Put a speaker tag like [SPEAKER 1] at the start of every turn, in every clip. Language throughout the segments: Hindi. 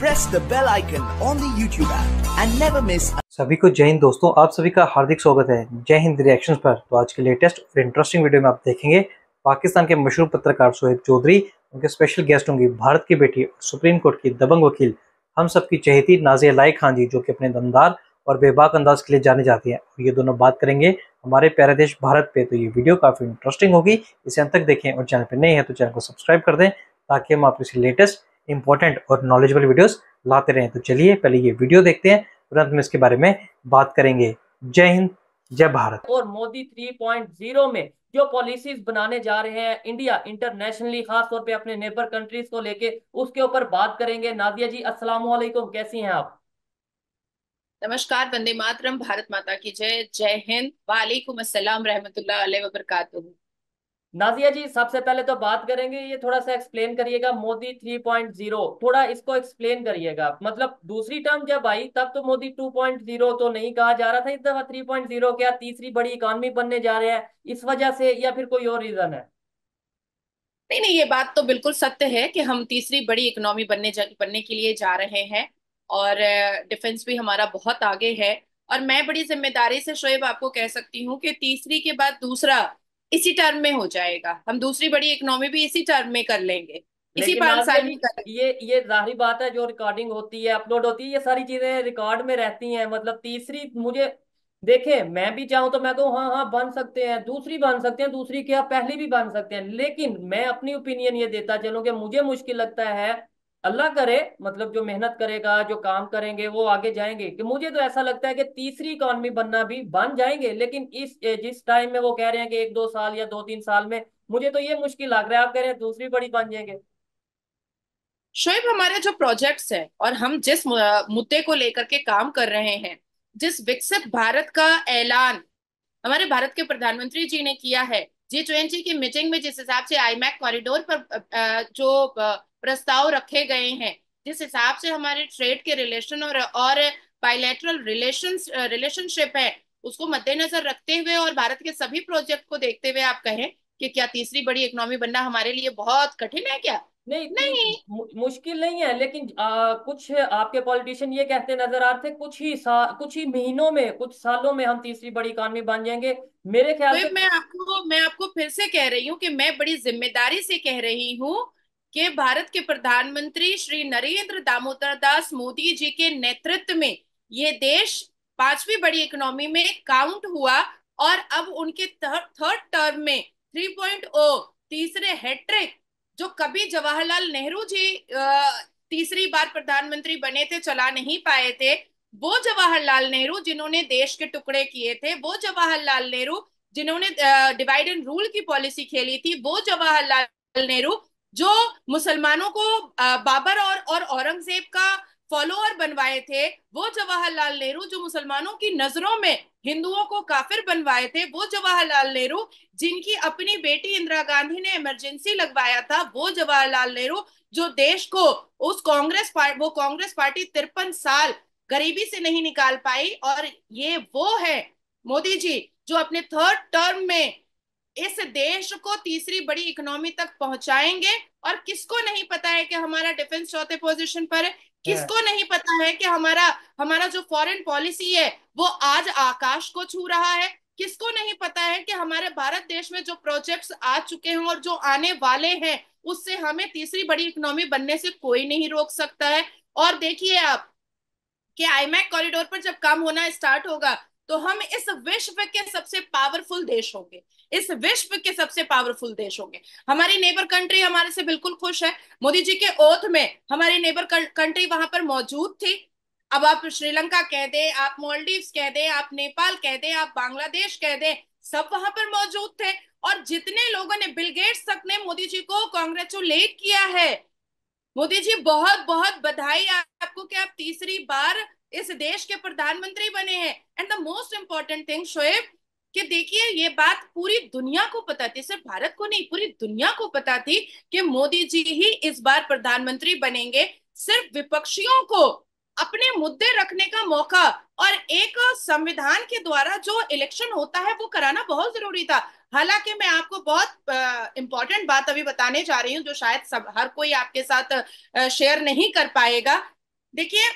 [SPEAKER 1] Press the bell icon on the YouTube app and never miss
[SPEAKER 2] सभी को जय हिंद दोस्तों आप सभी का हार्दिक स्वागत है जय हिंद रिएक्शंस पर तो आज के लेटेस्ट और इंटरेस्टिंग वीडियो में आप देखेंगे पाकिस्तान के मशहूर पत्रकार सोहेब चौधरी उनके स्पेशल गेस्ट होंगे भारत की बेटी और सुप्रीम कोर्ट की दबंग वकील हम सबकी चहेती नाजिया लाई खान जी जो कि अपने दमदार और बेबाक अंदाज के लिए जाने जाती हैं और ये दोनों बात करेंगे हमारे प्यारे देश भारत पे तो ये वीडियो काफ़ी इंटरेस्टिंग होगी इसे अंत तक देखें और चैनल पर नए हैं तो चैनल को सब्सक्राइब कर दें ताकि हम आपको इसे लेटेस्ट इंपॉर्टेंट और नॉलेजेबल वीडियोस लाते रहें तो चलिए पहले ये वीडियो देखते हैं तुरंत में इसके बारे में बात करेंगे जय हिंद जय भारत
[SPEAKER 3] और मोदी 3.0 में जो पॉलिसीज बनाने जा रहे हैं इंडिया इंटरनेशनली खासतौर पे अपने नेबर कंट्रीज को लेके उसके ऊपर बात करेंगे नादिया जी अस्सलाम वालेकुम कैसी हैं आप नमस्कार वंदे मातरम भारत माता की जय जय हिंद वालेकुम असलम रहमतुल्ला वबरकू नाजिया जी सबसे पहले तो बात करेंगे ये थोड़ा सा एक्सप्लेन करिएगा मोदी 3.0 थोड़ा इसको एक्सप्लेन करिएगा मतलब दूसरी टर्म जब आई तब तो मोदी 2.0 तो नहीं कहा जा रहा था इस दफा 3.0 क्या तीसरी बड़ी इकॉनमी बनने जा रहे हैं इस वजह से या फिर कोई और रीजन है नहीं नहीं ये बात तो बिल्कुल सत्य है कि हम तीसरी बड़ी इकोनॉमी
[SPEAKER 1] बनने जा, बनने के लिए जा रहे हैं और डिफेंस भी हमारा बहुत आगे है और मैं बड़ी जिम्मेदारी से शोएब आपको कह सकती हूँ कि तीसरी के बाद दूसरा इसी टर्म
[SPEAKER 3] में हो जाएगा हम दूसरी बड़ी इकोनॉमी भी इसी टर्म में कर लेंगे
[SPEAKER 1] इसी पांच साल में
[SPEAKER 3] कर ये ये जाहिर बात है जो रिकॉर्डिंग होती है अपलोड होती है ये सारी चीजें रिकॉर्ड में रहती हैं मतलब तीसरी मुझे देखे मैं भी चाहूं तो मैं कहूँ तो, हाँ हाँ बन सकते हैं दूसरी बन सकते हैं दूसरी क्या पहली भी बन सकते हैं लेकिन मैं अपनी ओपिनियन ये देता चलूँ कि मुझे मुश्किल लगता है अल्लाह करे मतलब जो मेहनत करेगा जो काम करेंगे वो आगे जाएंगे कि मुझे तो ऐसा लगता है कि तीसरी इकॉनमी बनना भी बन जाएंगे लेकिन इस जिस टाइम में वो कह रहे हैं कि एक दो साल या दो तीन साल में मुझे तो ये मुश्किल लग रहा है आप कह रहे हैं दूसरी बड़ी बन जाएंगे
[SPEAKER 1] शोएब हमारे जो प्रोजेक्ट्स हैं और हम जिस मुद्दे को लेकर के काम कर रहे हैं जिस विकसित भारत का ऐलान हमारे भारत के प्रधानमंत्री जी ने किया है जी ट्वेंटी की मीटिंग में जिस हिसाब से आईमैक कॉरिडोर पर जो प्रस्ताव रखे गए हैं जिस हिसाब से हमारे ट्रेड के रिलेशन और और बायलैटरल रिलेशन रिलेशनशिप है उसको मद्देनजर रखते हुए और भारत के सभी प्रोजेक्ट को देखते हुए आप कहें
[SPEAKER 3] कि क्या तीसरी बड़ी इकोनॉमी बनना हमारे लिए बहुत कठिन है क्या नहीं नहीं मुश्किल नहीं है लेकिन आ, कुछ आपके पॉलिटिशियन ये कहते नजर आ रहे थे कुछ ही सा, कुछ ही महीनों में कुछ सालों में हम तीसरी बड़ी इकॉनमी बन जाएंगे मेरे ख्याल तो से मैं आपको मैं आपको फिर
[SPEAKER 1] से कह रही हूँ कि मैं बड़ी जिम्मेदारी से कह रही हूँ कि भारत के प्रधानमंत्री श्री नरेंद्र दामोदर दास मोदी जी के नेतृत्व में ये देश पांचवी बड़ी इकोनॉमी में काउंट हुआ और अब उनके थर्ड टर्म में 3.0 तीसरे हैट्रिक जो कभी जवाहरलाल नेहरू जी तीसरी बार प्रधानमंत्री बने थे चला नहीं पाए थे वो जवाहरलाल नेहरू जिन्होंने देश के टुकड़े किए थे वो जवाहरलाल नेहरू जिन्होंने डिवाइड एंड रूल की पॉलिसी खेली थी वो जवाहरलाल नेहरू जो मुसलमानों को बाबर और और औरंगजेब का फॉलोअर बनवाए थे वो जवाहरलाल नेहरू जो मुसलमानों की नजरों में हिंदुओं को काफिर बनवाए थे वो जवाहरलाल नेहरू जिनकी अपनी बेटी इंदिरा गांधी ने इमरजेंसी लगवाया था वो जवाहरलाल नेहरू जो देश को उस कांग्रेस वो कांग्रेस पार्टी तिरपन साल गरीबी से नहीं निकाल पाई और ये वो है मोदी जी जो अपने थर्ड टर्म में इस देश को तीसरी बड़ी इकोनॉमी तक पहुंचाएंगे और किसको नहीं पता है कि हमारा डिफेंस चौथे पोजीशन पर है किसको नहीं पता है कि हमारा हमारा जो फॉरेन पॉलिसी है वो आज आकाश को छू रहा है किसको नहीं पता है कि हमारे भारत देश में जो प्रोजेक्ट्स आ चुके हैं और जो आने वाले हैं उससे हमें तीसरी बड़ी इकोनॉमी बनने से कोई नहीं रोक सकता है और देखिए आप कि आईमैक कॉरिडोर पर जब काम होना स्टार्ट होगा तो हम इस विश्व के सबसे पावरफुल देश होंगे इस विश्व के सबसे पावरफुल देश होंगे हमारी नेबर कंट्री हमारे से बिल्कुल खुश है मोदी जी के ओथ में हमारी नेबर कंट्री वहां पर मौजूद थी अब आप श्रीलंका कह दे आप मॉलडीव कह दे आप नेपाल कह दे आप बांग्लादेश कह दे सब वहां पर मौजूद थे और जितने लोगों ने बिलगेट्स तक ने मोदी जी को कॉन्ग्रेचुलेट किया है मोदी जी बहुत बहुत बधाई आपको कि आप तीसरी बार इस देश के प्रधानमंत्री बने हैं and the most important thing शोएब कि देखिए ये बात पूरी दुनिया को पता थी सिर्फ भारत को नहीं पूरी दुनिया को पता थी कि मोदी जी ही इस बार प्रधानमंत्री बनेंगे सिर्फ विपक्षियों को अपने मुद्दे रखने का मौका और एक संविधान के द्वारा जो इलेक्शन होता है वो कराना बहुत जरूरी था हालांकि मैं आपको बहुत इंपॉर्टेंट बात अभी बताने जा रही हूँ जो शायद सब हर कोई आपके साथ शेयर नहीं कर पाएगा देखिए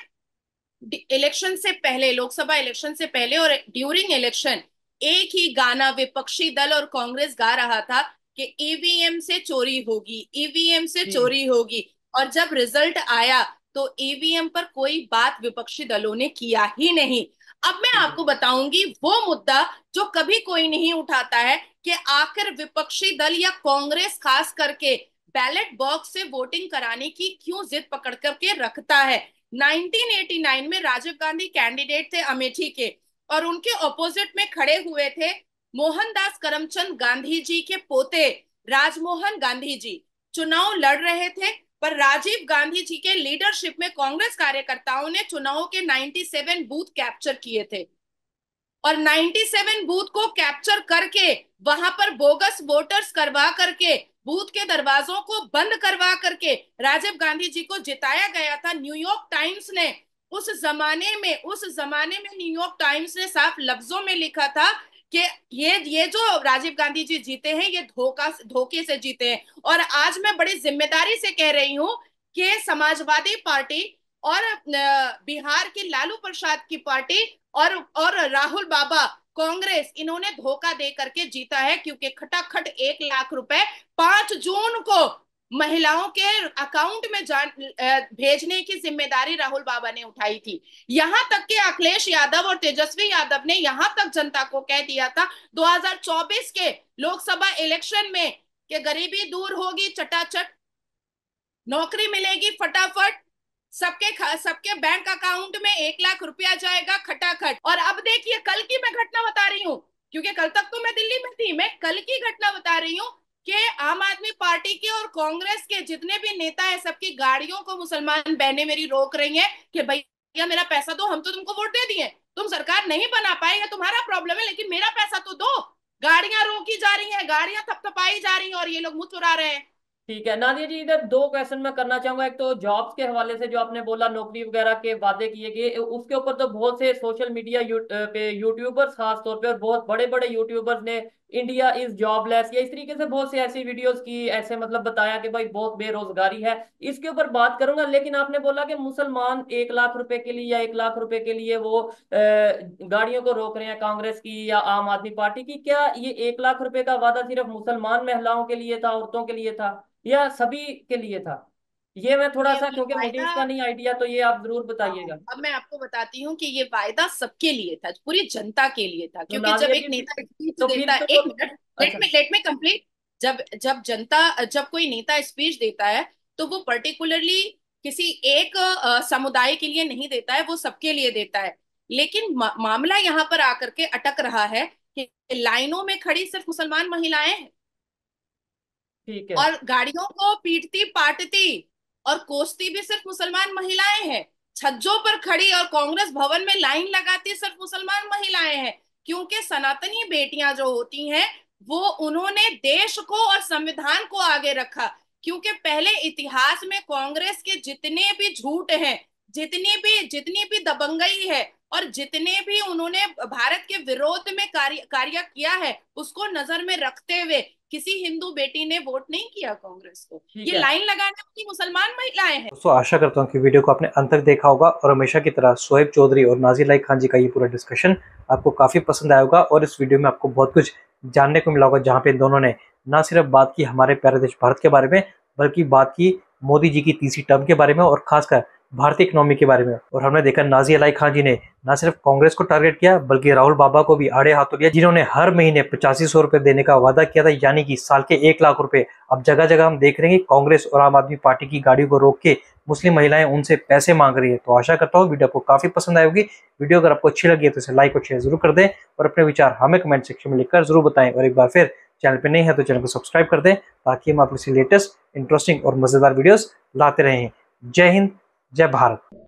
[SPEAKER 1] इलेक्शन से पहले लोकसभा इलेक्शन से पहले और ड्यूरिंग इलेक्शन एक ही गाना विपक्षी दल और कांग्रेस गा रहा था कि ईवीएम e से चोरी होगी ईवीएम e से हम्म। चोरी होगी और जब रिजल्ट आया तो ईवीएम e पर कोई बात विपक्षी दलों ने किया ही नहीं अब मैं आपको हम्म। बताऊंगी वो मुद्दा जो कभी कोई नहीं उठाता है कि आखिर विपक्षी दल या कांग्रेस खास करके बैलेट बॉक्स से वोटिंग कराने की क्यों जिद पकड़ करके रखता है 1989 में राजीव गांधी कैंडिडेट थे अमेठी के और उनके ऑपोजिट में खड़े हुए थे मोहनदास करमचंद गांधी जी के पोते राजमोहन गांधी जी चुनाव लड़ रहे थे पर राजीव गांधी जी के लीडरशिप में कांग्रेस कार्यकर्ताओं ने चुनाव के 97 बूथ कैप्चर किए थे और 97 बूथ को कैप्चर करके वहां पर बोगस वोटर्स करवा करके बूथ के दरवाजों को बंद करवा करके राजीव गांधी जी को जिताया गया था न्यूयॉर्क टाइम्स ने उस जमाने में उस जमाने में न्यूयॉर्क टाइम्स ने साफ लफ्जों में लिखा था कि ये ये जो राजीव गांधी जी जीते हैं ये धोखा धोखे से जीते हैं और आज मैं बड़ी जिम्मेदारी से कह रही हूँ कि समाजवादी पार्टी और बिहार के लालू प्रसाद की पार्टी और और राहुल बाबा कांग्रेस इन्होंने धोखा दे करके जीता है क्योंकि खटाखट एक लाख रुपए पांच जून को महिलाओं के अकाउंट में जान भेजने की जिम्मेदारी राहुल बाबा ने उठाई थी यहां तक कि अखिलेश यादव और तेजस्वी यादव ने यहां तक जनता को कह दिया था 2024 के लोकसभा इलेक्शन में कि गरीबी दूर होगी चटाचट नौकरी मिलेगी फटाफट सबके सबके बैंक अकाउंट में एक लाख रुपया जाएगा खटाखट और अब देखिए कल की मैं घटना बता रही हूँ क्योंकि कल तक तो मैं दिल्ली में थी मैं कल की घटना बता रही हूँ कि आम आदमी पार्टी के और कांग्रेस के जितने भी नेता है सबकी गाड़ियों को मुसलमान बहने मेरी रोक रही है कि भैया मेरा पैसा दो हम तो तुमको वोट दे दिए तुम सरकार नहीं बना पाए या तुम्हारा प्रॉब्लम है लेकिन मेरा पैसा तो दो गाड़ियां रोकी जा रही है गाड़ियां थपथपाई
[SPEAKER 3] जा रही हैं और ये लोग मुंह चुरा रहे हैं ठीक है नादिया जी इधर दो क्वेश्चन मैं करना चाहूंगा एक तो जॉब्स के हवाले से जो आपने बोला नौकरी वगैरह के वादे किए गए उसके ऊपर तो बहुत से सोशल मीडिया यू, पे यूट्यूबर्स खासतौर पे और बहुत बड़े बड़े यूट्यूबर्स ने इंडिया इज जॉबलेस या इस तरीके से बहुत से ऐसी वीडियोस की ऐसे मतलब बताया कि भाई बहुत बेरोजगारी है इसके ऊपर बात करूंगा लेकिन आपने बोला कि मुसलमान एक लाख रुपए के लिए या एक लाख रुपए के लिए वो गाड़ियों को रोक रहे हैं कांग्रेस की या आम आदमी पार्टी की क्या ये एक लाख रुपए का वादा सिर्फ मुसलमान महिलाओं के लिए था औरतों के लिए था या सभी के लिए था ये मैं थोड़ा सा क्योंकि का नहीं आइडिया तो ये आप जरूर हाँ, बताइएगा
[SPEAKER 1] अब मैं आपको बताती हूँ कि ये वायदा सबके लिए था पूरी जनता के लिए था क्योंकि तो जब एक नेता तो देता तो एक तो- मिनट लेट में लेट में कंप्लीट जब जब जनता जब कोई नेता स्पीच देता है तो वो पर्टिकुलरली किसी एक समुदाय के लिए नहीं देता है वो सबके लिए देता है लेकिन मामला यहाँ पर आकर के अटक रहा है कि लाइनों में खड़ी सिर्फ मुसलमान महिलाएं हैं ठीक है और गाड़ियों को पीटती पाटती और कोसती भी सिर्फ मुसलमान महिलाएं हैं छज्जों पर खड़ी और कांग्रेस भवन में लाइन लगाती सिर्फ मुसलमान महिलाएं हैं क्योंकि सनातनी बेटियां जो होती हैं वो उन्होंने देश को और संविधान को आगे रखा क्योंकि पहले इतिहास में कांग्रेस के जितने भी झूठ हैं जितनी भी जितनी भी दबंगई है और जितने भी उन्होंने भारत के विरोध में कार्य कार्य किया है उसको नजर में रखते हुए किसी हिंदू बेटी ने वोट नहीं किया कांग्रेस को ये लाइन लगाने की मुसलमान महिलाएं हैं दोस्तों आशा
[SPEAKER 2] करता हूँ कि वीडियो को आपने अंत तक देखा होगा और हमेशा की तरह सोहेब चौधरी और नाजी लाई खान जी का ये पूरा डिस्कशन आपको काफी पसंद आया होगा और इस वीडियो में आपको बहुत कुछ जानने को मिला होगा जहाँ पे इन दोनों ने न सिर्फ बात की हमारे प्यारे देश भारत के बारे में बल्कि बात की मोदी जी की तीसरी टर्म के बारे में और खासकर भारतीय इकोनॉमी के बारे में और हमने देखा नाजी अलाई खान जी ने न सिर्फ कांग्रेस को टारगेट किया बल्कि राहुल बाबा को भी आड़े हाथों लिया जिन्होंने हर महीने पचासी सौ रुपए देने का वादा किया था यानी कि साल के एक लाख रुपए अब जगह जगह हम देख रहे हैं कांग्रेस और आम आदमी पार्टी की गाड़ियों को रोक के मुस्लिम महिलाएं उनसे पैसे मांग रही है तो आशा करता हूँ वीडियो आपको काफी पसंद आएगी वीडियो अगर आपको अच्छी लगी है तो इसे लाइक और शेयर जरूर कर दें और अपने विचार हमें कमेंट सेक्शन में लिखकर जरूर बताएं और एक बार फिर चैनल पर नहीं है तो चैनल को सब्सक्राइब कर दें ताकि हम आपके लेटेस्ट इंटरेस्टिंग और मजेदार वीडियोज लाते रहें जय हिंद जय भारत